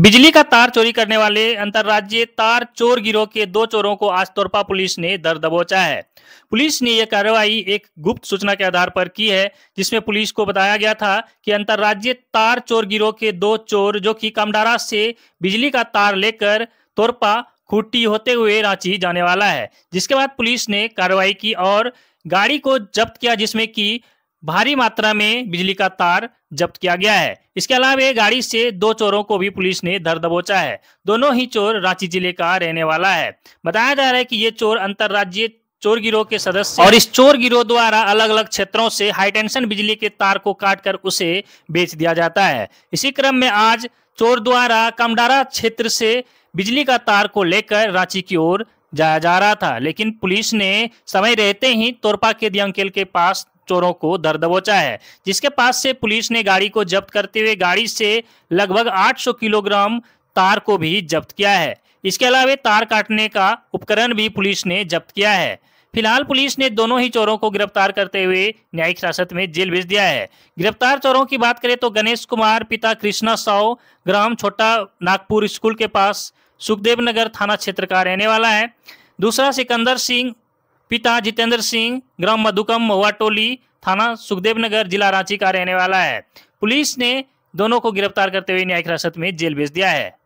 बिजली का तार चोरी करने वाले अंतर्राज्यीय तार चोर गिरोह के दो चोरों को आज तोरपा पुलिस ने दर दबोचा है पुलिस ने यह कार्रवाई एक गुप्त सूचना के आधार पर की है जिसमें पुलिस को बताया गया था कि अंतर्राज्यीय तार चोर गिरोह के दो चोर जो कि कमडारा से बिजली का तार लेकर तोरपा खुट्टी होते हुए रांची जाने वाला है जिसके बाद पुलिस ने कार्रवाई की और गाड़ी को जब्त किया जिसमें कि भारी मात्रा में बिजली का तार जब्त किया गया है इसके अलावा गाड़ी से दो चोरों को भी पुलिस ने धर दबोचा है दोनों ही चोर रांची जिले का रहने वाला है बताया जा रहा है कि ये चोर अंतर्राज्यीय चोर गिरोह के सदस्य और इस चोर गिरोह द्वारा अलग अलग क्षेत्रों से हाईटेंशन बिजली के तार को कर उसे बेच दिया जाता है इसी क्रम में आज चोर द्वारा कमडारा क्षेत्र से बिजली का तार को लेकर रांची की ओर जाया जा रहा था लेकिन पुलिस ने समय रहते ही तोरपा के दियंकेल के पास चोरों को दर दबोचा है जिसके पास से पुलिस ने गाड़ी को जब्त करते हुए गाड़ी से लगभग 800 किलोग्राम तार को भी जब्त किया है इसके अलावा तार काटने का उपकरण भी पुलिस ने जब्त किया है फिलहाल पुलिस ने दोनों ही चोरों को गिरफ्तार करते हुए न्यायिक हिरासत में जेल भेज दिया है गिरफ्तार चोरों की बात करें तो गणेश कुमार पिता कृष्णा साव ग्राम छोटा नागपुर स्कूल के पास सुखदेव नगर थाना क्षेत्र का रहने वाला है दूसरा सिकंदर सिंह पिता जितेंद्र सिंह ग्राम मधुकम महुआटोली थाना सुखदेव नगर जिला रांची का रहने वाला है पुलिस ने दोनों को गिरफ्तार करते हुए न्यायिक हिरासत में जेल भेज दिया है